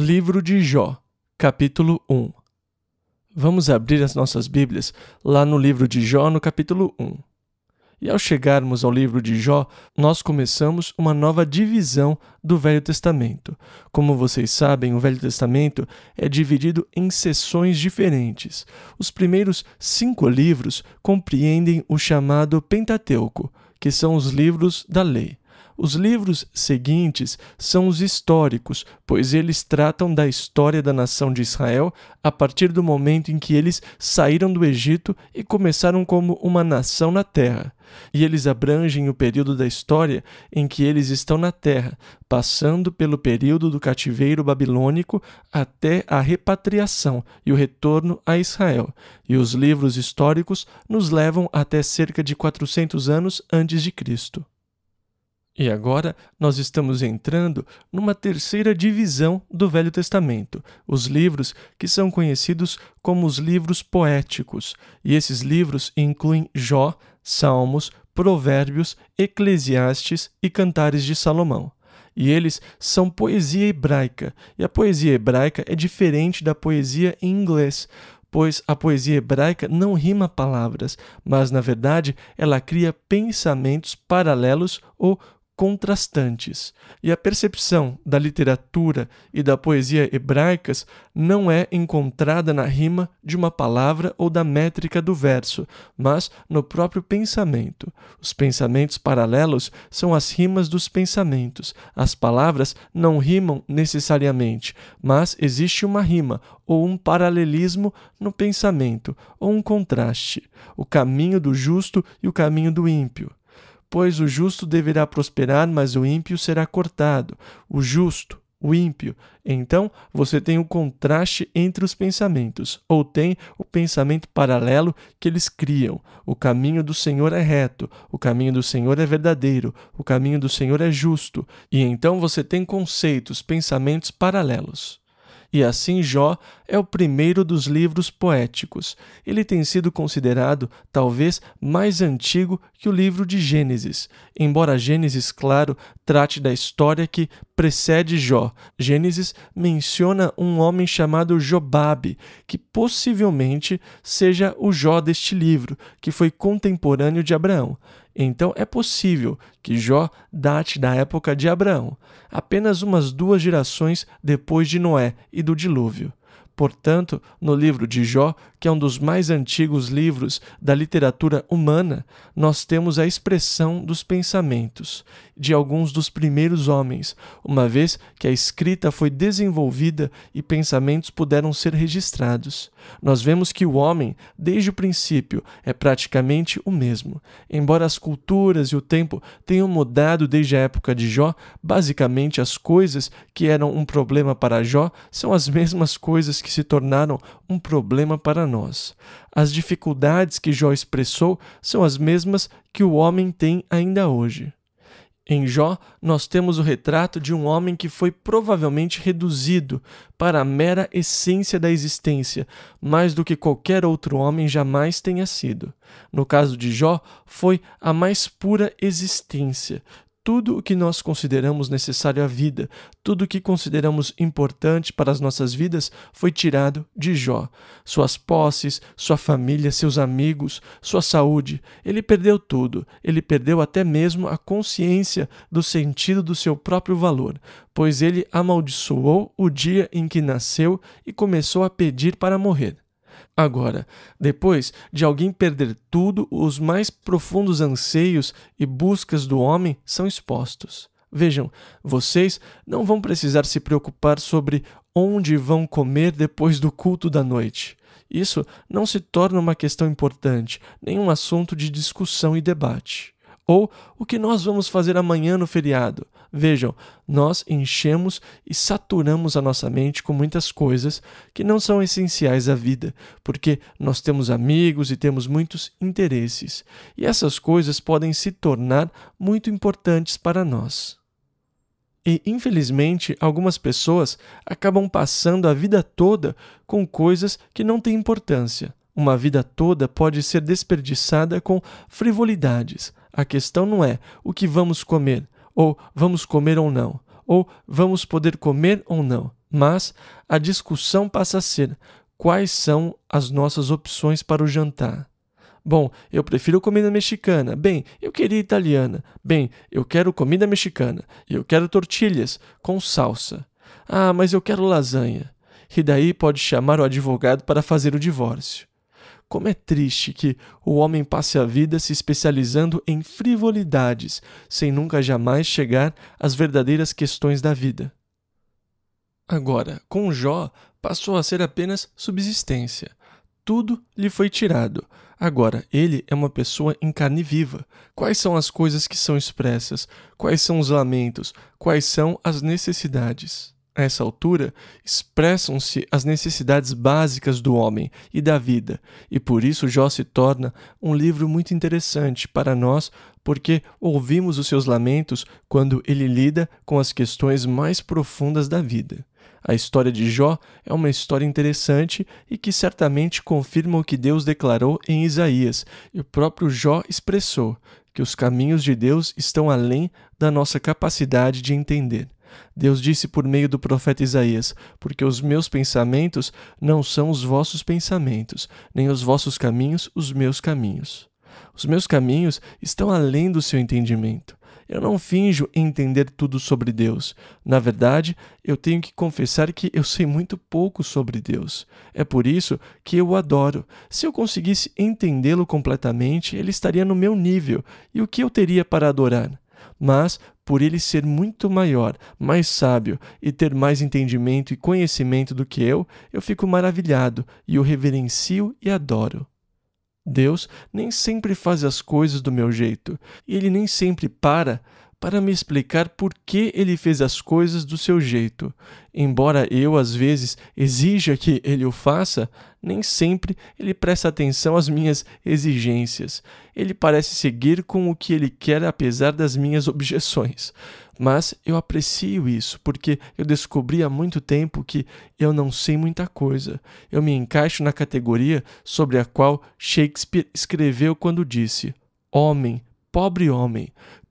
Livro de Jó, capítulo 1. Vamos abrir as nossas Bíblias lá no livro de Jó, no capítulo 1. E ao chegarmos ao livro de Jó, nós começamos uma nova divisão do Velho Testamento. Como vocês sabem, o Velho Testamento é dividido em seções diferentes. Os primeiros cinco livros compreendem o chamado Pentateuco, que são os livros da lei. Os livros seguintes são os históricos, pois eles tratam da história da nação de Israel a partir do momento em que eles saíram do Egito e começaram como uma nação na terra. E eles abrangem o período da história em que eles estão na terra, passando pelo período do cativeiro babilônico até a repatriação e o retorno a Israel. E os livros históricos nos levam até cerca de 400 anos antes de Cristo. E agora nós estamos entrando numa terceira divisão do Velho Testamento, os livros que são conhecidos como os livros poéticos. E esses livros incluem Jó, Salmos, Provérbios, Eclesiastes e Cantares de Salomão. E eles são poesia hebraica. E a poesia hebraica é diferente da poesia em inglês pois a poesia hebraica não rima palavras, mas na verdade ela cria pensamentos paralelos ou contrastantes, e a percepção da literatura e da poesia hebraicas não é encontrada na rima de uma palavra ou da métrica do verso, mas no próprio pensamento. Os pensamentos paralelos são as rimas dos pensamentos. As palavras não rimam necessariamente, mas existe uma rima ou um paralelismo no pensamento, ou um contraste, o caminho do justo e o caminho do ímpio. Pois o justo deverá prosperar, mas o ímpio será cortado. O justo, o ímpio. Então, você tem o um contraste entre os pensamentos, ou tem o pensamento paralelo que eles criam. O caminho do Senhor é reto, o caminho do Senhor é verdadeiro, o caminho do Senhor é justo. E então você tem conceitos, pensamentos paralelos. E assim, Jó é o primeiro dos livros poéticos. Ele tem sido considerado, talvez, mais antigo que o livro de Gênesis, embora Gênesis, claro, trate da história que precede Jó. Gênesis menciona um homem chamado Jobabe, que possivelmente seja o Jó deste livro, que foi contemporâneo de Abraão. Então é possível que Jó date da época de Abraão, apenas umas duas gerações depois de Noé e do dilúvio. Portanto, no livro de Jó, que é um dos mais antigos livros da literatura humana, nós temos a expressão dos pensamentos de alguns dos primeiros homens, uma vez que a escrita foi desenvolvida e pensamentos puderam ser registrados. Nós vemos que o homem, desde o princípio, é praticamente o mesmo. Embora as culturas e o tempo tenham mudado desde a época de Jó, basicamente as coisas que eram um problema para Jó são as mesmas coisas que se tornaram um problema para nós. As dificuldades que Jó expressou são as mesmas que o homem tem ainda hoje. Em Jó, nós temos o retrato de um homem que foi provavelmente reduzido para a mera essência da existência, mais do que qualquer outro homem jamais tenha sido. No caso de Jó, foi a mais pura existência, tudo o que nós consideramos necessário à vida, tudo o que consideramos importante para as nossas vidas foi tirado de Jó. Suas posses, sua família, seus amigos, sua saúde. Ele perdeu tudo. Ele perdeu até mesmo a consciência do sentido do seu próprio valor, pois ele amaldiçoou o dia em que nasceu e começou a pedir para morrer. Agora, depois de alguém perder tudo, os mais profundos anseios e buscas do homem são expostos. Vejam, vocês não vão precisar se preocupar sobre onde vão comer depois do culto da noite. Isso não se torna uma questão importante, nem um assunto de discussão e debate. Ou o que nós vamos fazer amanhã no feriado. Vejam, nós enchemos e saturamos a nossa mente com muitas coisas que não são essenciais à vida, porque nós temos amigos e temos muitos interesses, e essas coisas podem se tornar muito importantes para nós. E, infelizmente, algumas pessoas acabam passando a vida toda com coisas que não têm importância. Uma vida toda pode ser desperdiçada com frivolidades. A questão não é o que vamos comer, ou vamos comer ou não, ou vamos poder comer ou não, mas a discussão passa a ser quais são as nossas opções para o jantar. Bom, eu prefiro comida mexicana. Bem, eu queria italiana. Bem, eu quero comida mexicana. E eu quero tortilhas com salsa. Ah, mas eu quero lasanha. E daí pode chamar o advogado para fazer o divórcio. Como é triste que o homem passe a vida se especializando em frivolidades, sem nunca jamais chegar às verdadeiras questões da vida. Agora, com Jó, passou a ser apenas subsistência. Tudo lhe foi tirado. Agora, ele é uma pessoa em carne viva. Quais são as coisas que são expressas? Quais são os lamentos? Quais são as necessidades? a essa altura, expressam-se as necessidades básicas do homem e da vida, e por isso Jó se torna um livro muito interessante para nós, porque ouvimos os seus lamentos quando ele lida com as questões mais profundas da vida. A história de Jó é uma história interessante e que certamente confirma o que Deus declarou em Isaías, e o próprio Jó expressou que os caminhos de Deus estão além da nossa capacidade de entender. Deus disse por meio do profeta Isaías: Porque os meus pensamentos não são os vossos pensamentos, nem os vossos caminhos os meus caminhos. Os meus caminhos estão além do seu entendimento. Eu não finjo entender tudo sobre Deus. Na verdade, eu tenho que confessar que eu sei muito pouco sobre Deus. É por isso que eu o adoro. Se eu conseguisse entendê-lo completamente, ele estaria no meu nível. E o que eu teria para adorar? Mas, por ele ser muito maior, mais sábio e ter mais entendimento e conhecimento do que eu, eu fico maravilhado e o reverencio e adoro. Deus nem sempre faz as coisas do meu jeito, e ele nem sempre para para me explicar por que ele fez as coisas do seu jeito. Embora eu, às vezes, exija que ele o faça, nem sempre ele presta atenção às minhas exigências. Ele parece seguir com o que ele quer, apesar das minhas objeções. Mas eu aprecio isso, porque eu descobri há muito tempo que eu não sei muita coisa. Eu me encaixo na categoria sobre a qual Shakespeare escreveu quando disse: Homem, pobre homem,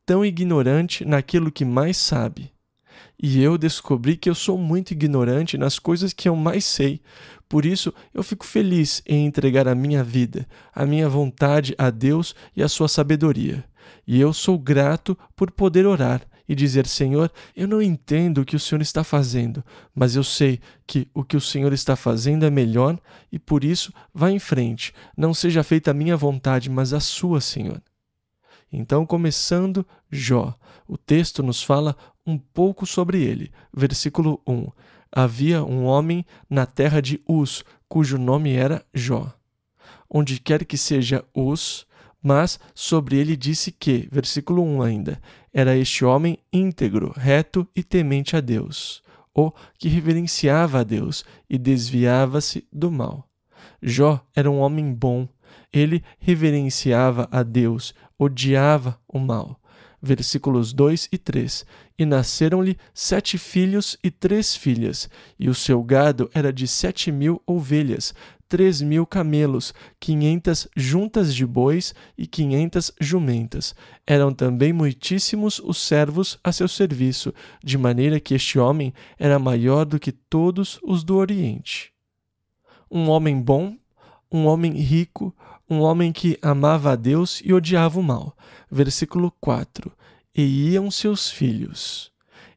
tão ignorante naquilo que mais sabe. E eu descobri que eu sou muito ignorante nas coisas que eu mais sei. Por isso, eu fico feliz em entregar a minha vida, a minha vontade a Deus e a sua sabedoria. E eu sou grato por poder orar e dizer: Senhor, eu não entendo o que o Senhor está fazendo, mas eu sei que o que o Senhor está fazendo é melhor e por isso vá em frente. Não seja feita a minha vontade, mas a sua, Senhor. Então, começando Jó, o texto nos fala um pouco sobre ele. Versículo 1: Havia um homem na terra de Uz, cujo nome era Jó. Onde quer que seja Uz, mas sobre ele disse que, versículo 1 ainda, era este homem íntegro, reto e temente a Deus, ou que reverenciava a Deus e desviava-se do mal. Jó era um homem bom, ele reverenciava a Deus, odiava o mal. Versículos 2 e 3. E nasceram-lhe sete filhos e três filhas, e o seu gado era de sete mil ovelhas, três mil camelos, quinhentas juntas de bois e quinhentas jumentas. Eram também muitíssimos os servos a seu serviço, de maneira que este homem era maior do que todos os do Oriente. Um homem bom, um homem rico, um homem que amava a Deus e odiava o mal. Versículo 4. E iam seus filhos.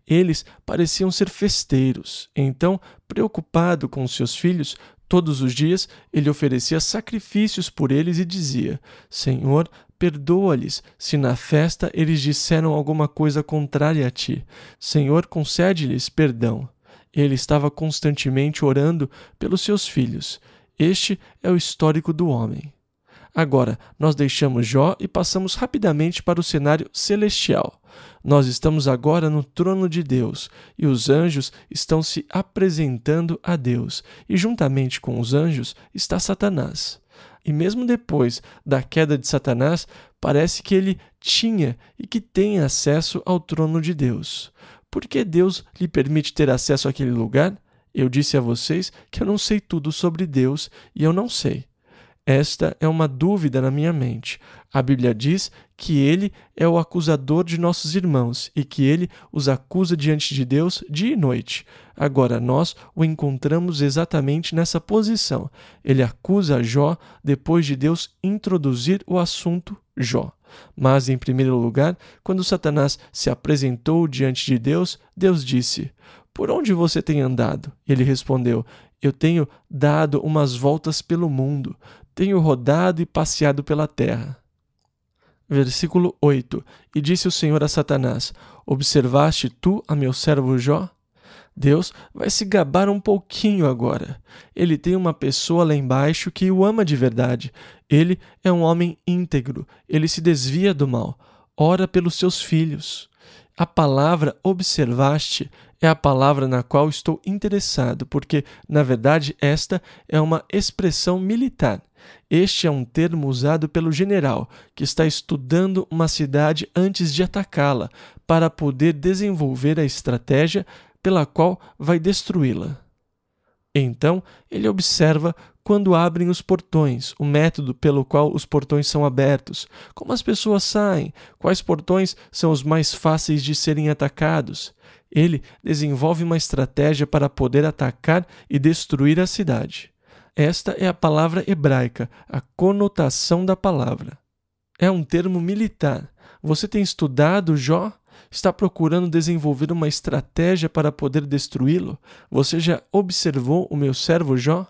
Eles pareciam ser festeiros, então, preocupado com seus filhos, todos os dias ele oferecia sacrifícios por eles e dizia: Senhor, perdoa-lhes se na festa eles disseram alguma coisa contrária a ti. Senhor, concede-lhes perdão. Ele estava constantemente orando pelos seus filhos. Este é o histórico do homem. Agora, nós deixamos Jó e passamos rapidamente para o cenário celestial. Nós estamos agora no trono de Deus e os anjos estão se apresentando a Deus, e juntamente com os anjos está Satanás. E mesmo depois da queda de Satanás, parece que ele tinha e que tem acesso ao trono de Deus. Por que Deus lhe permite ter acesso àquele lugar? Eu disse a vocês que eu não sei tudo sobre Deus e eu não sei. Esta é uma dúvida na minha mente. A Bíblia diz que ele é o acusador de nossos irmãos e que ele os acusa diante de Deus dia e noite. Agora, nós o encontramos exatamente nessa posição. Ele acusa Jó depois de Deus introduzir o assunto Jó. Mas, em primeiro lugar, quando Satanás se apresentou diante de Deus, Deus disse: Por onde você tem andado? Ele respondeu: Eu tenho dado umas voltas pelo mundo. Tenho rodado e passeado pela terra. Versículo 8: E disse o Senhor a Satanás: Observaste tu a meu servo Jó? Deus vai se gabar um pouquinho agora. Ele tem uma pessoa lá embaixo que o ama de verdade. Ele é um homem íntegro. Ele se desvia do mal. Ora pelos seus filhos. A palavra observaste é a palavra na qual estou interessado, porque, na verdade, esta é uma expressão militar. Este é um termo usado pelo general que está estudando uma cidade antes de atacá-la, para poder desenvolver a estratégia pela qual vai destruí-la. Então, ele observa quando abrem os portões, o método pelo qual os portões são abertos, como as pessoas saem, quais portões são os mais fáceis de serem atacados. Ele desenvolve uma estratégia para poder atacar e destruir a cidade. Esta é a palavra hebraica, a conotação da palavra. É um termo militar. Você tem estudado Jó? Está procurando desenvolver uma estratégia para poder destruí-lo? Você já observou o meu servo Jó?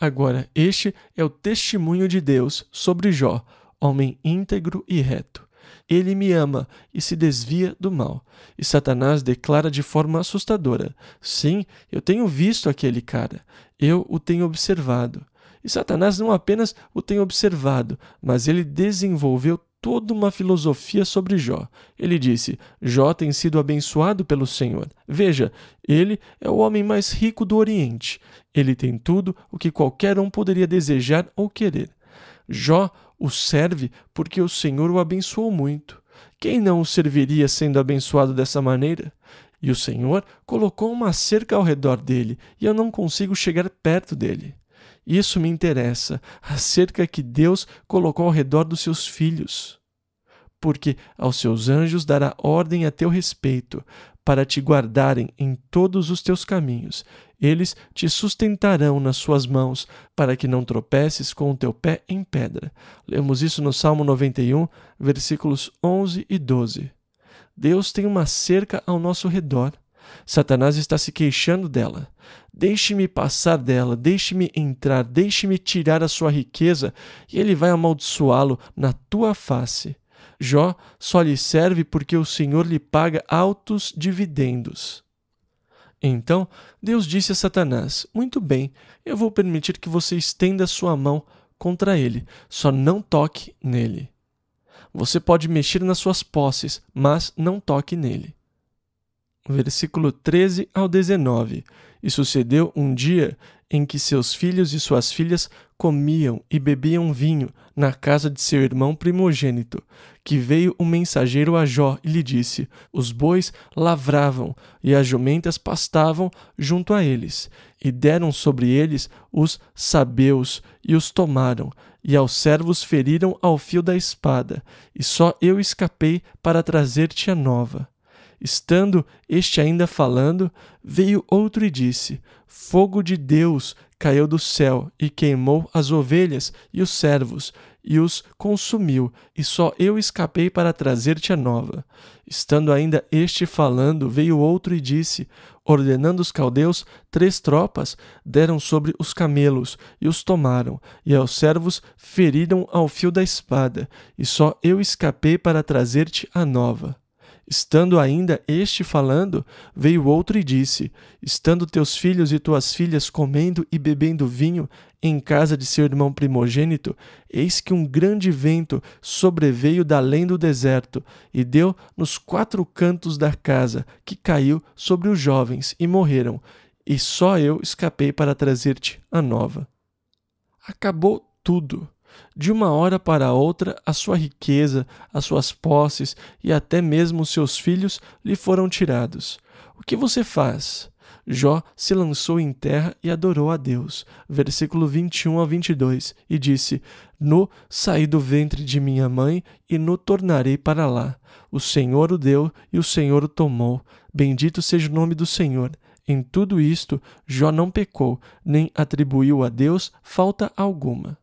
Agora, este é o testemunho de Deus sobre Jó, homem íntegro e reto. Ele me ama e se desvia do mal. E Satanás declara de forma assustadora: Sim, eu tenho visto aquele cara, eu o tenho observado. E Satanás não apenas o tem observado, mas ele desenvolveu toda uma filosofia sobre Jó. Ele disse: Jó tem sido abençoado pelo Senhor. Veja, ele é o homem mais rico do Oriente. Ele tem tudo o que qualquer um poderia desejar ou querer. Jó o serve porque o Senhor o abençoou muito. Quem não o serviria sendo abençoado dessa maneira? E o Senhor colocou uma cerca ao redor dele, e eu não consigo chegar perto dele. Isso me interessa, a cerca que Deus colocou ao redor dos seus filhos. Porque aos seus anjos dará ordem a teu respeito, para te guardarem em todos os teus caminhos. Eles te sustentarão nas suas mãos, para que não tropeces com o teu pé em pedra. Lemos isso no Salmo 91, versículos 11 e 12. Deus tem uma cerca ao nosso redor. Satanás está se queixando dela. Deixe-me passar dela, deixe-me entrar, deixe-me tirar a sua riqueza, e ele vai amaldiçoá-lo na tua face. Jó só lhe serve porque o Senhor lhe paga altos dividendos. Então Deus disse a Satanás: Muito bem, eu vou permitir que você estenda sua mão contra ele, só não toque nele. Você pode mexer nas suas posses, mas não toque nele. Versículo 13 ao 19. E sucedeu um dia em que seus filhos e suas filhas comiam e bebiam vinho, na casa de seu irmão primogênito, que veio um mensageiro a Jó e lhe disse: Os bois lavravam e as jumentas pastavam junto a eles, e deram sobre eles os sabeus e os tomaram, e aos servos feriram ao fio da espada, e só eu escapei para trazer-te a nova. Estando este ainda falando, veio outro e disse: Fogo de Deus caiu do céu e queimou as ovelhas e os servos, e os consumiu, e só eu escapei para trazer-te a nova. Estando ainda este falando, veio outro e disse: Ordenando os caldeus, três tropas deram sobre os camelos e os tomaram, e aos servos feriram ao fio da espada, e só eu escapei para trazer-te a nova. Estando ainda este falando, veio outro e disse: Estando teus filhos e tuas filhas comendo e bebendo vinho em casa de seu irmão primogênito, eis que um grande vento sobreveio dalém do deserto e deu nos quatro cantos da casa, que caiu sobre os jovens e morreram, e só eu escapei para trazer-te a nova. Acabou tudo. De uma hora para outra, a sua riqueza, as suas posses e até mesmo os seus filhos lhe foram tirados. O que você faz? Jó se lançou em terra e adorou a Deus. Versículo 21 a 22. E disse: No saí do ventre de minha mãe e no tornarei para lá. O Senhor o deu e o Senhor o tomou. Bendito seja o nome do Senhor. Em tudo isto, Jó não pecou, nem atribuiu a Deus falta alguma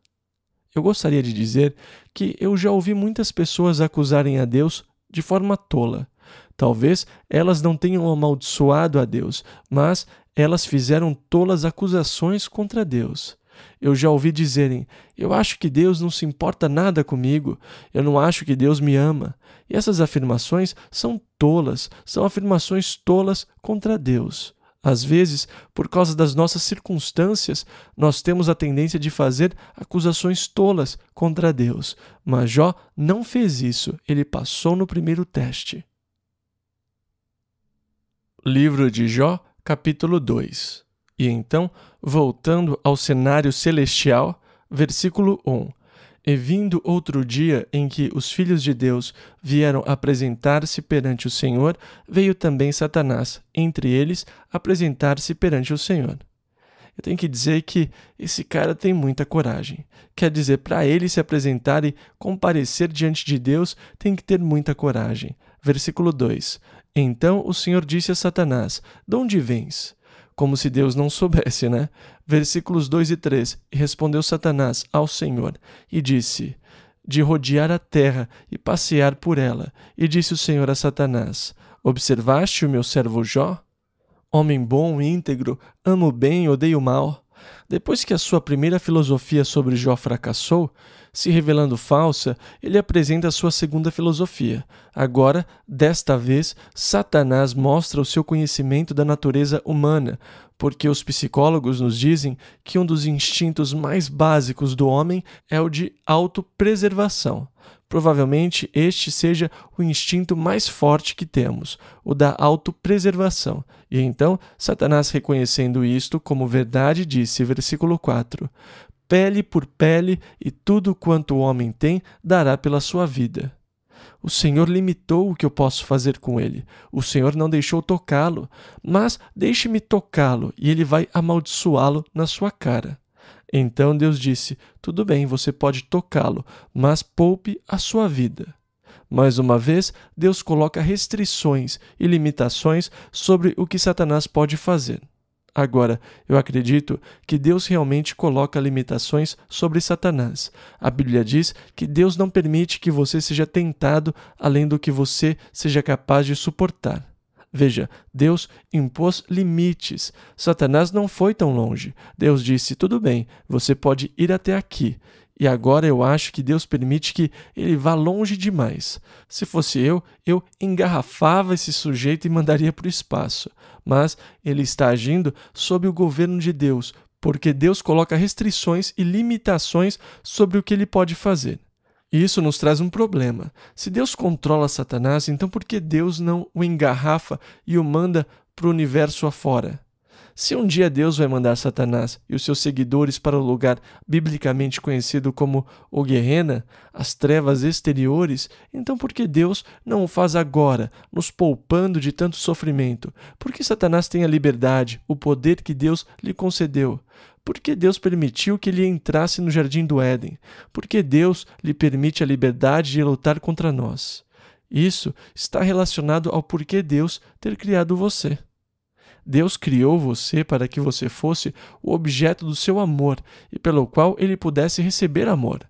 eu gostaria de dizer que eu já ouvi muitas pessoas acusarem a Deus de forma tola. Talvez elas não tenham amaldiçoado a Deus, mas elas fizeram tolas acusações contra Deus. Eu já ouvi dizerem: Eu acho que Deus não se importa nada comigo, eu não acho que Deus me ama. E essas afirmações são tolas, são afirmações tolas contra Deus. Às vezes, por causa das nossas circunstâncias, nós temos a tendência de fazer acusações tolas contra Deus, mas Jó não fez isso, ele passou no primeiro teste. Livro de Jó, capítulo 2 E então, voltando ao cenário celestial, versículo 1. E vindo outro dia em que os filhos de Deus vieram apresentar-se perante o Senhor, veio também Satanás, entre eles, apresentar-se perante o Senhor. Eu tenho que dizer que esse cara tem muita coragem. Quer dizer, para ele se apresentar e comparecer diante de Deus, tem que ter muita coragem. Versículo 2: Então o Senhor disse a Satanás: De onde vens? como se Deus não soubesse, né? Versículos 2 e 3. E respondeu Satanás ao Senhor e disse: De rodear a terra e passear por ela. E disse o Senhor a Satanás: Observaste o meu servo Jó? Homem bom e íntegro, amo o bem e odeio o mal. Depois que a sua primeira filosofia sobre Jó fracassou, se revelando falsa, ele apresenta sua segunda filosofia. Agora, desta vez, Satanás mostra o seu conhecimento da natureza humana, porque os psicólogos nos dizem que um dos instintos mais básicos do homem é o de autopreservação. Provavelmente este seja o instinto mais forte que temos, o da autopreservação. E então, Satanás, reconhecendo isto como verdade, disse, versículo 4: pele por pele, e tudo quanto o homem tem dará pela sua vida. O Senhor limitou o que eu posso fazer com ele. O Senhor não deixou tocá-lo, mas deixe-me tocá-lo, e ele vai amaldiçoá-lo na sua cara. Então Deus disse: Tudo bem, você pode tocá-lo, mas poupe a sua vida. Mais uma vez, Deus coloca restrições e limitações sobre o que Satanás pode fazer. Agora, eu acredito que Deus realmente coloca limitações sobre Satanás. A Bíblia diz que Deus não permite que você seja tentado além do que você seja capaz de suportar. Veja, Deus impôs limites. Satanás não foi tão longe. Deus disse: tudo bem, você pode ir até aqui. E agora eu acho que Deus permite que ele vá longe demais. Se fosse eu, eu engarrafava esse sujeito e mandaria para o espaço. Mas ele está agindo sob o governo de Deus, porque Deus coloca restrições e limitações sobre o que ele pode fazer. E isso nos traz um problema. Se Deus controla Satanás, então por que Deus não o engarrafa e o manda para o universo afora? Se um dia Deus vai mandar Satanás e os seus seguidores para o lugar biblicamente conhecido como o Guerrena, as trevas exteriores, então por que Deus não o faz agora, nos poupando de tanto sofrimento? Por que Satanás tem a liberdade, o poder que Deus lhe concedeu? Por que Deus permitiu que ele entrasse no jardim do Éden? Por que Deus lhe permite a liberdade de lutar contra nós? Isso está relacionado ao porquê Deus ter criado você. Deus criou você para que você fosse o objeto do seu amor e pelo qual ele pudesse receber amor.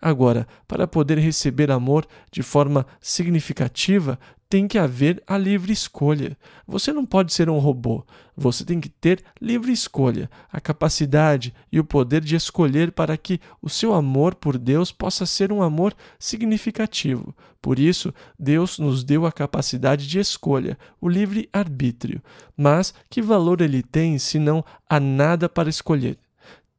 Agora, para poder receber amor de forma significativa, tem que haver a livre escolha. Você não pode ser um robô. Você tem que ter livre escolha, a capacidade e o poder de escolher para que o seu amor por Deus possa ser um amor significativo. Por isso, Deus nos deu a capacidade de escolha, o livre arbítrio. Mas que valor ele tem se não há nada para escolher?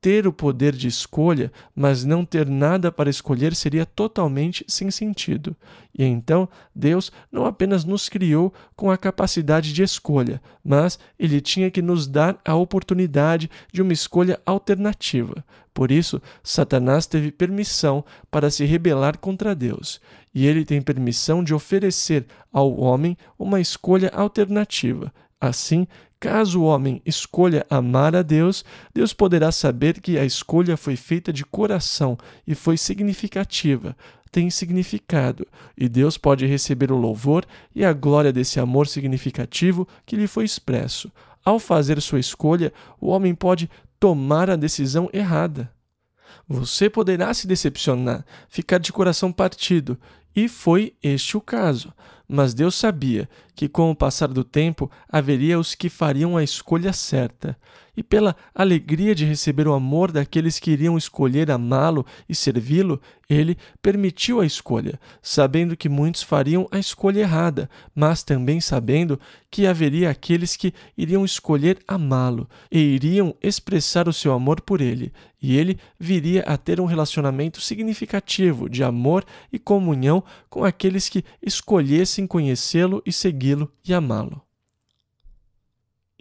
ter o poder de escolha, mas não ter nada para escolher seria totalmente sem sentido. E então, Deus não apenas nos criou com a capacidade de escolha, mas ele tinha que nos dar a oportunidade de uma escolha alternativa. Por isso, Satanás teve permissão para se rebelar contra Deus, e ele tem permissão de oferecer ao homem uma escolha alternativa. Assim, Caso o homem escolha amar a Deus, Deus poderá saber que a escolha foi feita de coração e foi significativa, tem significado, e Deus pode receber o louvor e a glória desse amor significativo que lhe foi expresso. Ao fazer sua escolha, o homem pode tomar a decisão errada. Você poderá se decepcionar, ficar de coração partido, e foi este o caso. Mas Deus sabia que, com o passar do tempo, haveria os que fariam a escolha certa, e pela alegria de receber o amor daqueles que iriam escolher amá-lo e servi-lo, ele permitiu a escolha, sabendo que muitos fariam a escolha errada, mas também sabendo que haveria aqueles que iriam escolher amá-lo e iriam expressar o seu amor por ele, e ele viria a ter um relacionamento significativo de amor e comunhão com aqueles que escolhessem assim conhecê-lo e segui-lo e amá-lo.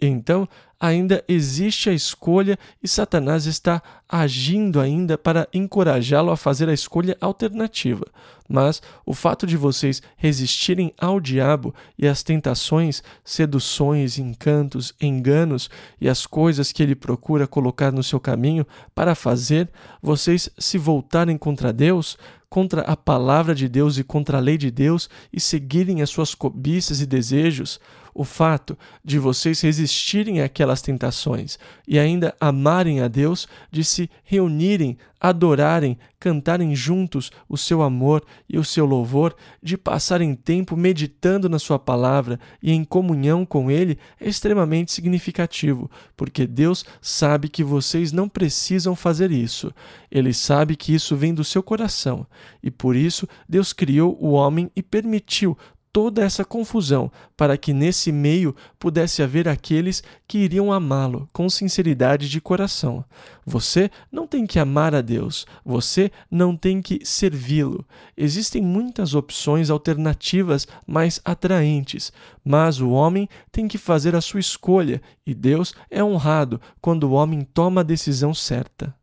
Então, ainda existe a escolha e Satanás está agindo ainda para encorajá-lo a fazer a escolha alternativa. Mas o fato de vocês resistirem ao diabo e às tentações, seduções, encantos, enganos e as coisas que ele procura colocar no seu caminho para fazer, vocês se voltarem contra Deus, contra a palavra de Deus e contra a lei de Deus e seguirem as suas cobiças e desejos, o fato de vocês resistirem àquelas tentações e ainda amarem a Deus, de se reunirem, adorarem, cantarem juntos o seu amor e o seu louvor, de passarem tempo meditando na sua palavra e em comunhão com ele é extremamente significativo, porque Deus sabe que vocês não precisam fazer isso. Ele sabe que isso vem do seu coração, e por isso Deus criou o homem e permitiu toda essa confusão para que nesse meio pudesse haver aqueles que iriam amá-lo com sinceridade de coração. Você não tem que amar a Deus, você não tem que servi-lo. Existem muitas opções alternativas mais atraentes, mas o homem tem que fazer a sua escolha e Deus é honrado quando o homem toma a decisão certa.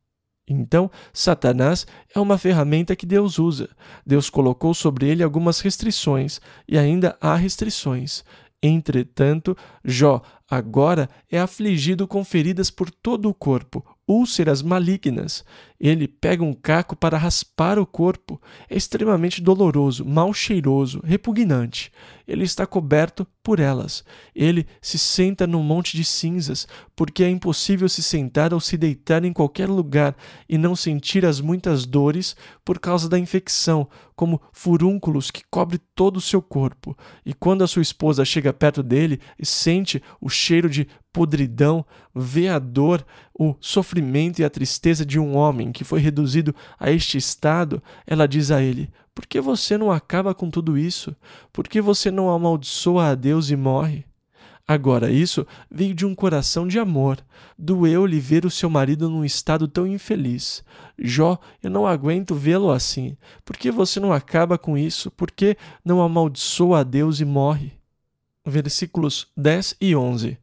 Então, Satanás é uma ferramenta que Deus usa. Deus colocou sobre ele algumas restrições e ainda há restrições. Entretanto, Jó agora é afligido com feridas por todo o corpo, úlceras malignas. Ele pega um caco para raspar o corpo. É extremamente doloroso, mal cheiroso, repugnante. Ele está coberto por elas. Ele se senta num monte de cinzas, porque é impossível se sentar ou se deitar em qualquer lugar e não sentir as muitas dores por causa da infecção, como furúnculos que cobre todo o seu corpo. E quando a sua esposa chega perto dele e sente o cheiro de podridão, vê a dor, o sofrimento e a tristeza de um homem que foi reduzido a este estado, ela diz a ele: Por que você não acaba com tudo isso? Por que você não amaldiçoa a Deus e morre? Agora, isso veio de um coração de amor. Doeu-lhe ver o seu marido num estado tão infeliz. Jó, eu não aguento vê-lo assim. Por que você não acaba com isso? Por que não amaldiçoa a Deus e morre? versículos 10 e 11.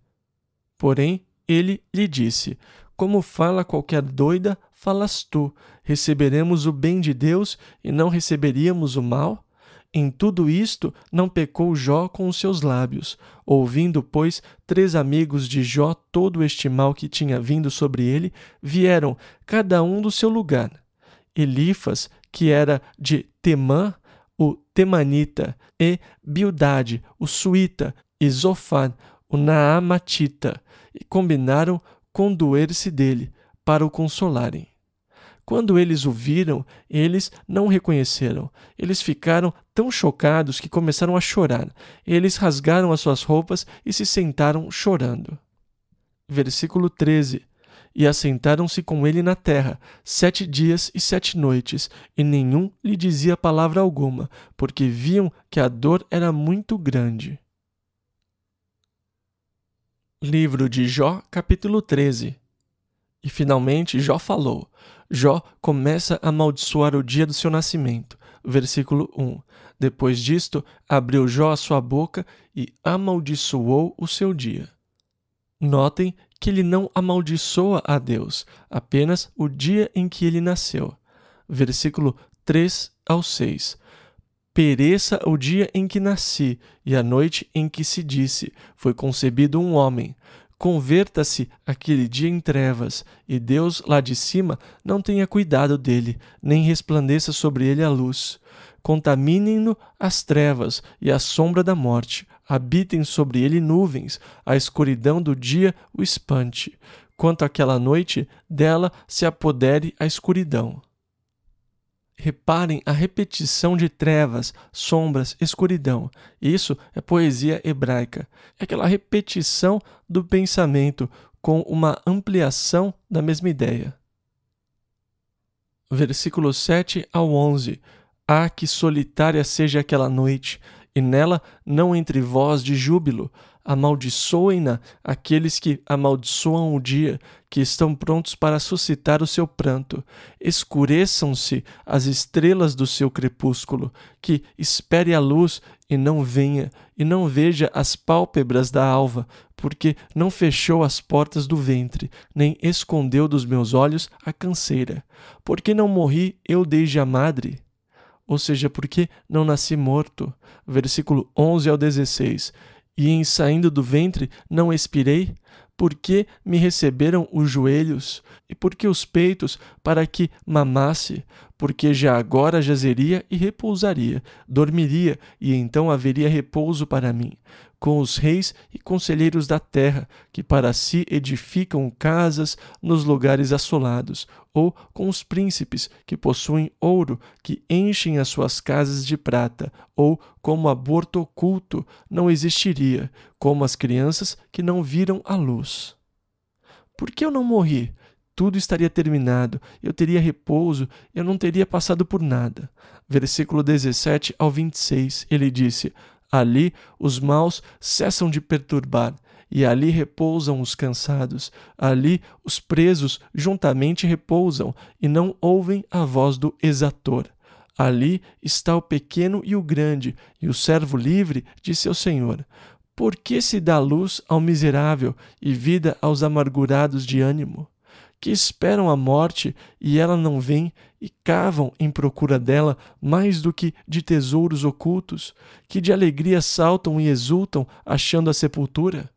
Porém, ele lhe disse: Como fala qualquer doida, falas tu. Receberemos o bem de Deus e não receberíamos o mal? Em tudo isto não pecou Jó com os seus lábios. Ouvindo, pois, três amigos de Jó todo este mal que tinha vindo sobre ele, vieram, cada um do seu lugar. Elifas, que era de Temã, o Temanita, e Bildade, o Suíta, e Zofar, o Naamatita, e combinaram condoer-se dele, para o consolarem. Quando eles o viram, eles não o reconheceram. Eles ficaram tão chocados que começaram a chorar. Eles rasgaram as suas roupas e se sentaram chorando. Versículo 13 e assentaram-se com ele na terra sete dias e sete noites, e nenhum lhe dizia palavra alguma, porque viam que a dor era muito grande. Livro de Jó, capítulo 13 E finalmente Jó falou. Jó começa a amaldiçoar o dia do seu nascimento. Versículo 1. Depois disto, abriu Jó a sua boca e amaldiçoou o seu dia. Notem que ele não amaldiçoa a Deus, apenas o dia em que ele nasceu. Versículo 3 ao 6. Pereça o dia em que nasci e a noite em que se disse: Foi concebido um homem. Converta-se aquele dia em trevas, e Deus lá de cima não tenha cuidado dele, nem resplandeça sobre ele a luz. Contaminem-no as trevas e a sombra da morte habitem sobre ele nuvens, a escuridão do dia o espante, quanto àquela noite dela se apodere a escuridão. Reparem a repetição de trevas, sombras, escuridão. Isso é poesia hebraica. É aquela repetição do pensamento com uma ampliação da mesma ideia. Versículos 7 ao 11. Ah, que solitária seja aquela noite, e nela não entre voz de júbilo. Amaldiçoem-na aqueles que amaldiçoam o dia, que estão prontos para suscitar o seu pranto. Escureçam-se as estrelas do seu crepúsculo, que espere a luz e não venha, e não veja as pálpebras da alva, porque não fechou as portas do ventre, nem escondeu dos meus olhos a canseira. Porque não morri eu desde a madre? ou seja, porque não nasci morto. Versículo 11 ao 16. E em saindo do ventre não expirei, porque me receberam os joelhos, e porque os peitos, para que mamasse, porque já agora jazeria e repousaria, dormiria, e então haveria repouso para mim com os reis e conselheiros da terra, que para si edificam casas nos lugares assolados, ou com os príncipes, que possuem ouro, que enchem as suas casas de prata, ou como aborto oculto, não existiria, como as crianças que não viram a luz. Por que eu não morri? tudo estaria terminado, eu teria repouso, eu não teria passado por nada. Versículo 17 ao 26, ele disse: Ali os maus cessam de perturbar, e ali repousam os cansados. Ali os presos juntamente repousam, e não ouvem a voz do exator. Ali está o pequeno e o grande, e o servo livre de seu senhor. Por que se dá luz ao miserável e vida aos amargurados de ânimo? Que esperam a morte e ela não vem, e cavam em procura dela mais do que de tesouros ocultos, que de alegria saltam e exultam achando a sepultura?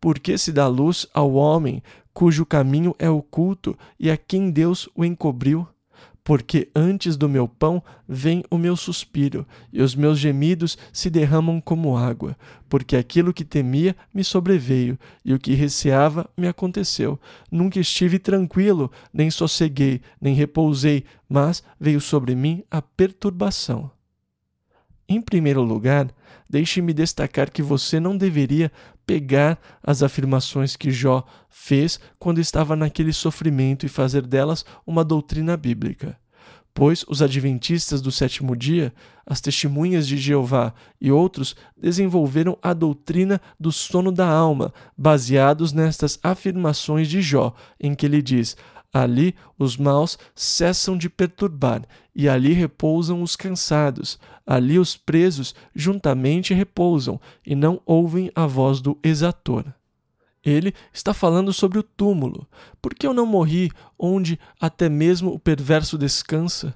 Porque se dá luz ao homem cujo caminho é oculto e a quem Deus o encobriu? porque antes do meu pão vem o meu suspiro, e os meus gemidos se derramam como água, porque aquilo que temia me sobreveio, e o que receava me aconteceu. Nunca estive tranquilo, nem sosseguei, nem repousei, mas veio sobre mim a perturbação. Em primeiro lugar, deixe-me destacar que você não deveria pegar as afirmações que Jó fez quando estava naquele sofrimento e fazer delas uma doutrina bíblica. Pois os adventistas do sétimo dia, as testemunhas de Jeová e outros desenvolveram a doutrina do sono da alma, baseados nestas afirmações de Jó, em que ele diz: Ali os maus cessam de perturbar, e ali repousam os cansados. Ali os presos juntamente repousam e não ouvem a voz do exator. Ele está falando sobre o túmulo. Por que eu não morri onde até mesmo o perverso descansa?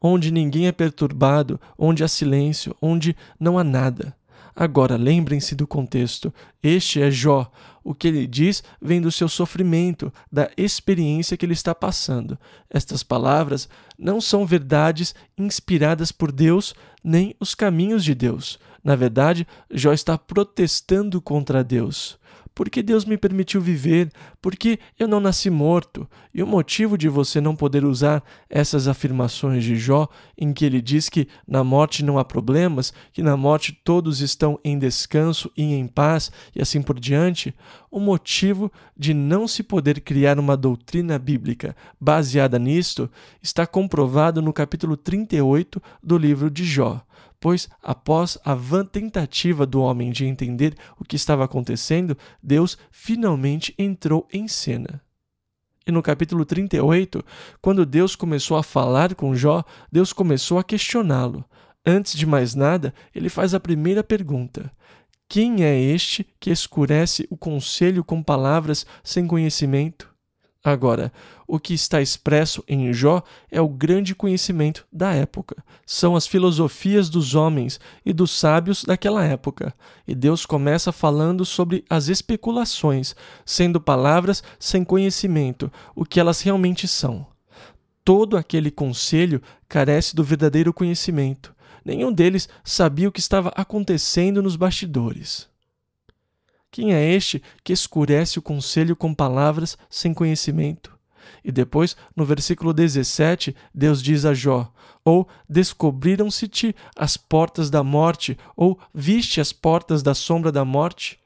Onde ninguém é perturbado, onde há silêncio, onde não há nada. Agora, lembrem-se do contexto. Este é Jó. O que ele diz vem do seu sofrimento, da experiência que ele está passando. Estas palavras não são verdades inspiradas por Deus nem os caminhos de Deus. Na verdade, Jó está protestando contra Deus porque Deus me permitiu viver, porque eu não nasci morto. E o motivo de você não poder usar essas afirmações de Jó, em que ele diz que na morte não há problemas, que na morte todos estão em descanso e em paz e assim por diante, o motivo de não se poder criar uma doutrina bíblica baseada nisto está comprovado no capítulo 38 do livro de Jó pois após a vã tentativa do homem de entender o que estava acontecendo, Deus finalmente entrou em cena. E no capítulo 38, quando Deus começou a falar com Jó, Deus começou a questioná-lo. Antes de mais nada, ele faz a primeira pergunta: Quem é este que escurece o conselho com palavras sem conhecimento? Agora, o que está expresso em Jó é o grande conhecimento da época. São as filosofias dos homens e dos sábios daquela época. E Deus começa falando sobre as especulações, sendo palavras sem conhecimento, o que elas realmente são. Todo aquele conselho carece do verdadeiro conhecimento. Nenhum deles sabia o que estava acontecendo nos bastidores. Quem é este que escurece o conselho com palavras sem conhecimento? E depois, no versículo 17, Deus diz a Jó: Ou descobriram-se-te as portas da morte, ou viste as portas da sombra da morte?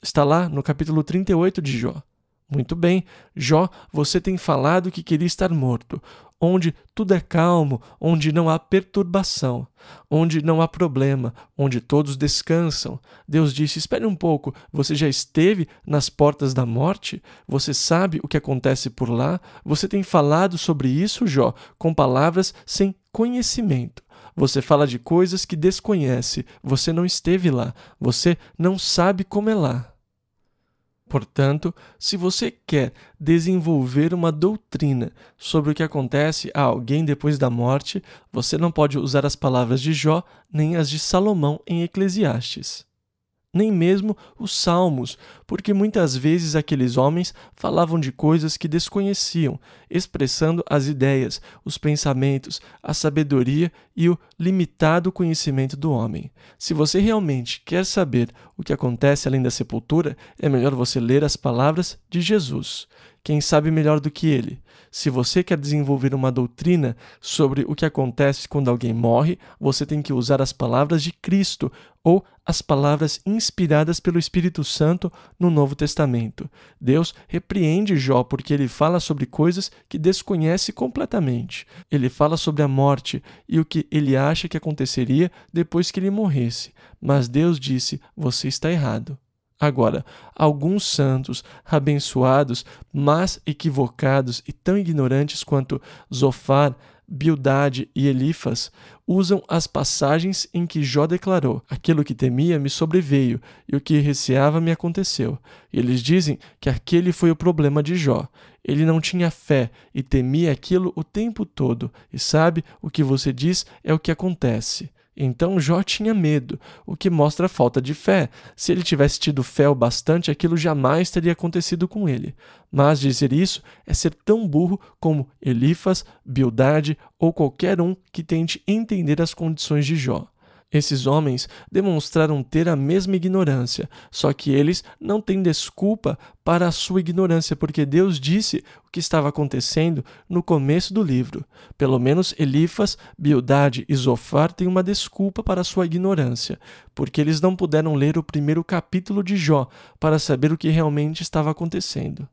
Está lá no capítulo 38 de Jó. Muito bem, Jó, você tem falado que queria estar morto, onde tudo é calmo, onde não há perturbação, onde não há problema, onde todos descansam. Deus disse: Espere um pouco, você já esteve nas portas da morte? Você sabe o que acontece por lá? Você tem falado sobre isso, Jó, com palavras sem conhecimento. Você fala de coisas que desconhece, você não esteve lá, você não sabe como é lá. Portanto, se você quer desenvolver uma doutrina sobre o que acontece a alguém depois da morte, você não pode usar as palavras de Jó nem as de Salomão em Eclesiastes nem mesmo os salmos, porque muitas vezes aqueles homens falavam de coisas que desconheciam, expressando as ideias, os pensamentos, a sabedoria e o limitado conhecimento do homem. Se você realmente quer saber o que acontece além da sepultura, é melhor você ler as palavras de Jesus quem sabe melhor do que ele. Se você quer desenvolver uma doutrina sobre o que acontece quando alguém morre, você tem que usar as palavras de Cristo ou as palavras inspiradas pelo Espírito Santo no Novo Testamento. Deus repreende Jó porque ele fala sobre coisas que desconhece completamente. Ele fala sobre a morte e o que ele acha que aconteceria depois que ele morresse. Mas Deus disse: Você está errado. Agora, alguns santos, abençoados, mas equivocados e tão ignorantes quanto Zofar, Bildade e Elifas usam as passagens em que Jó declarou: Aquilo que temia me sobreveio, e o que receava me aconteceu. Eles dizem que aquele foi o problema de Jó. Ele não tinha fé e temia aquilo o tempo todo, e sabe, o que você diz é o que acontece. Então Jó tinha medo, o que mostra falta de fé. Se ele tivesse tido fé o bastante, aquilo jamais teria acontecido com ele. Mas dizer isso é ser tão burro como Elifas, Bildade ou qualquer um que tente entender as condições de Jó. Esses homens demonstraram ter a mesma ignorância, só que eles não têm desculpa para a sua ignorância, porque Deus disse o que estava acontecendo no começo do livro. Pelo menos Elifas, Bildade e Zofar têm uma desculpa para a sua ignorância, porque eles não puderam ler o primeiro capítulo de Jó para saber o que realmente estava acontecendo.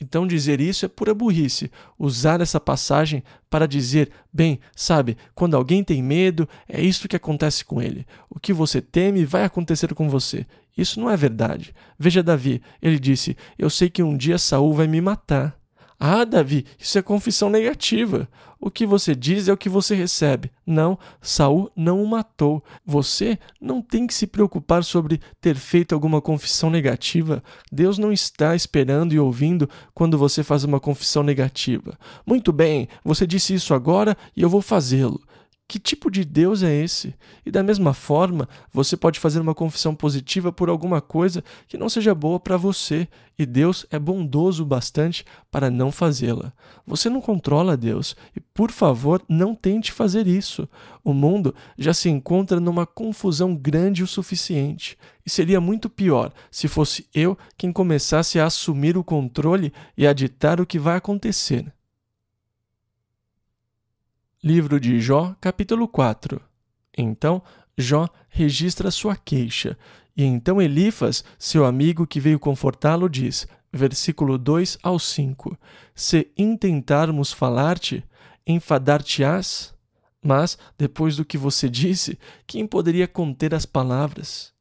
Então, dizer isso é pura burrice. Usar essa passagem para dizer, bem, sabe, quando alguém tem medo, é isso que acontece com ele. O que você teme vai acontecer com você. Isso não é verdade. Veja Davi, ele disse: Eu sei que um dia Saul vai me matar. Ah, Davi, isso é confissão negativa. O que você diz é o que você recebe. Não, Saul não o matou. Você não tem que se preocupar sobre ter feito alguma confissão negativa. Deus não está esperando e ouvindo quando você faz uma confissão negativa. Muito bem, você disse isso agora e eu vou fazê-lo. Que tipo de Deus é esse? E da mesma forma, você pode fazer uma confissão positiva por alguma coisa que não seja boa para você, e Deus é bondoso o bastante para não fazê-la. Você não controla Deus, e por favor, não tente fazer isso. O mundo já se encontra numa confusão grande o suficiente, e seria muito pior se fosse eu quem começasse a assumir o controle e a ditar o que vai acontecer. Livro de Jó, capítulo 4. Então Jó registra sua queixa. E então Elifas, seu amigo que veio confortá-lo, diz, versículo 2 ao 5: Se intentarmos falar-te, enfadar-te-ás? Mas, depois do que você disse, quem poderia conter as palavras?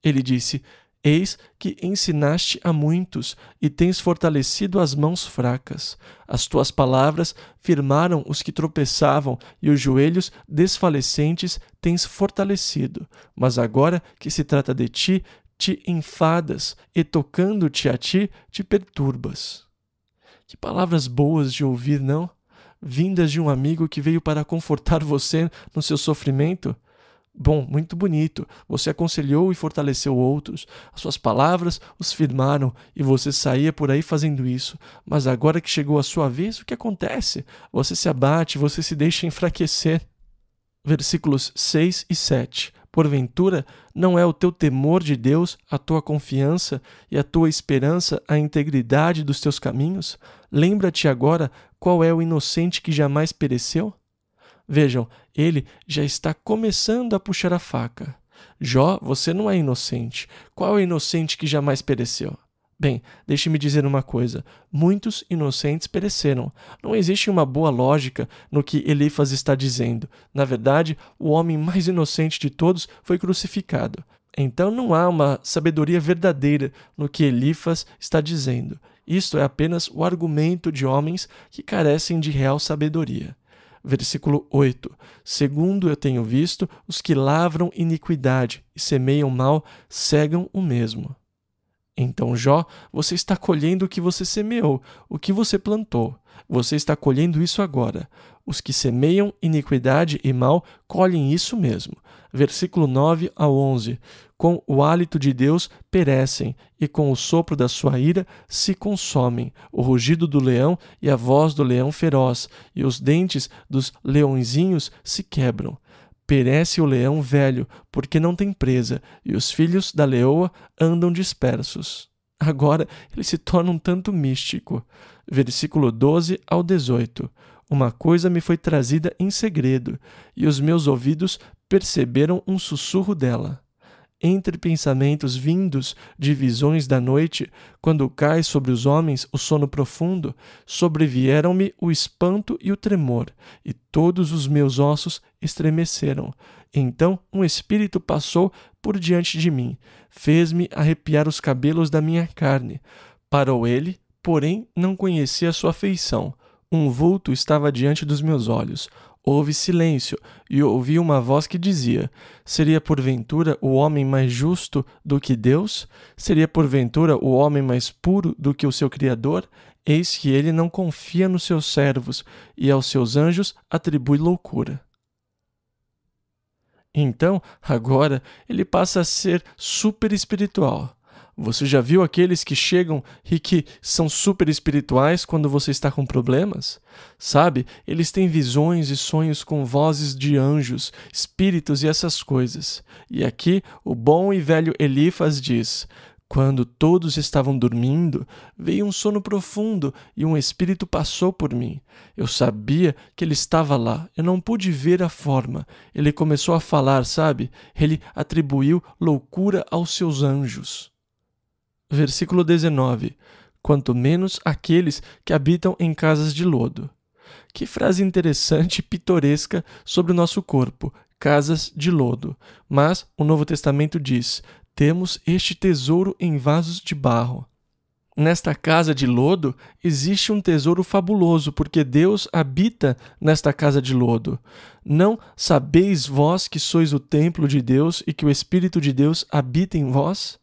Ele disse: Eis que ensinaste a muitos e tens fortalecido as mãos fracas. As tuas palavras firmaram os que tropeçavam e os joelhos desfalecentes tens fortalecido. Mas agora que se trata de ti, te enfadas e tocando-te a ti, te perturbas. Que palavras boas de ouvir, não? Vindas de um amigo que veio para confortar você no seu sofrimento? Bom, muito bonito. Você aconselhou e fortaleceu outros. As suas palavras os firmaram e você saía por aí fazendo isso. Mas agora que chegou a sua vez, o que acontece? Você se abate, você se deixa enfraquecer. Versículos 6 e 7. Porventura, não é o teu temor de Deus, a tua confiança e a tua esperança a integridade dos teus caminhos? Lembra-te agora qual é o inocente que jamais pereceu? Vejam, ele já está começando a puxar a faca. Jó, você não é inocente. Qual é inocente que jamais pereceu? Bem, deixe-me dizer uma coisa: muitos inocentes pereceram. Não existe uma boa lógica no que Elifas está dizendo. Na verdade, o homem mais inocente de todos foi crucificado. Então não há uma sabedoria verdadeira no que Elifas está dizendo. Isto é apenas o argumento de homens que carecem de real sabedoria versículo 8. Segundo eu tenho visto, os que lavram iniquidade e semeiam mal cegam o mesmo. Então, Jó, você está colhendo o que você semeou, o que você plantou. Você está colhendo isso agora. Os que semeiam iniquidade e mal colhem isso mesmo. Versículo 9 ao 11. Com o hálito de Deus perecem, e com o sopro da sua ira se consomem o rugido do leão e a voz do leão feroz, e os dentes dos leõezinhos se quebram. Perece o leão velho, porque não tem presa, e os filhos da leoa andam dispersos. Agora ele se torna um tanto místico. Versículo 12 ao 18. Uma coisa me foi trazida em segredo, e os meus ouvidos perceberam um sussurro dela. Entre pensamentos vindos de visões da noite, quando cai sobre os homens o sono profundo, sobrevieram-me o espanto e o tremor, e todos os meus ossos estremeceram. Então um espírito passou por diante de mim, fez-me arrepiar os cabelos da minha carne. Parou ele, porém não conhecia sua feição. Um vulto estava diante dos meus olhos. Houve silêncio, e ouvi uma voz que dizia: Seria porventura o homem mais justo do que Deus? Seria porventura o homem mais puro do que o seu Criador? Eis que ele não confia nos seus servos, e aos seus anjos atribui loucura. Então, agora, ele passa a ser super espiritual. Você já viu aqueles que chegam e que são super espirituais quando você está com problemas? Sabe, eles têm visões e sonhos com vozes de anjos, espíritos e essas coisas. E aqui o bom e velho Elifas diz: Quando todos estavam dormindo, veio um sono profundo e um espírito passou por mim. Eu sabia que ele estava lá, eu não pude ver a forma. Ele começou a falar, sabe? Ele atribuiu loucura aos seus anjos. Versículo 19: Quanto menos aqueles que habitam em casas de lodo. Que frase interessante e pitoresca sobre o nosso corpo, casas de lodo. Mas o Novo Testamento diz: temos este tesouro em vasos de barro. Nesta casa de lodo existe um tesouro fabuloso, porque Deus habita nesta casa de lodo. Não sabeis vós que sois o templo de Deus e que o Espírito de Deus habita em vós?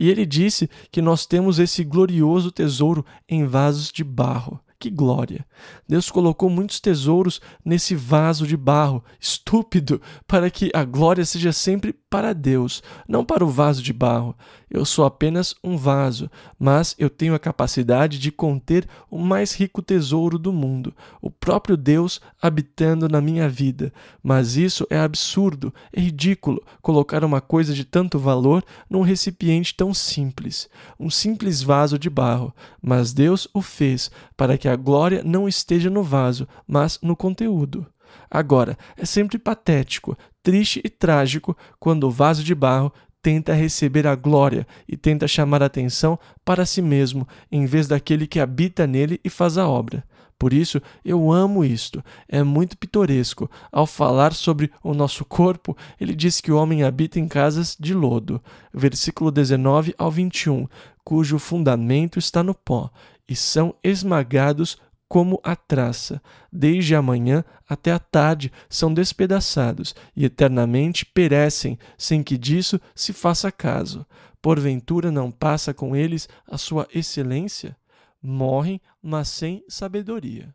E ele disse que nós temos esse glorioso tesouro em vasos de barro. Que glória! Deus colocou muitos tesouros nesse vaso de barro, estúpido, para que a glória seja sempre para Deus, não para o vaso de barro. Eu sou apenas um vaso, mas eu tenho a capacidade de conter o mais rico tesouro do mundo, o próprio Deus habitando na minha vida. Mas isso é absurdo, é ridículo colocar uma coisa de tanto valor num recipiente tão simples, um simples vaso de barro. Mas Deus o fez para que a glória não esteja no vaso, mas no conteúdo. Agora, é sempre patético, triste e trágico quando o vaso de barro tenta receber a glória e tenta chamar a atenção para si mesmo, em vez daquele que habita nele e faz a obra. Por isso, eu amo isto. É muito pitoresco. Ao falar sobre o nosso corpo, ele diz que o homem habita em casas de lodo. Versículo 19 ao 21, cujo fundamento está no pó, e são esmagados como a traça. Desde a manhã até a tarde são despedaçados e eternamente perecem, sem que disso se faça caso. Porventura não passa com eles a sua excelência? Morrem, mas sem sabedoria.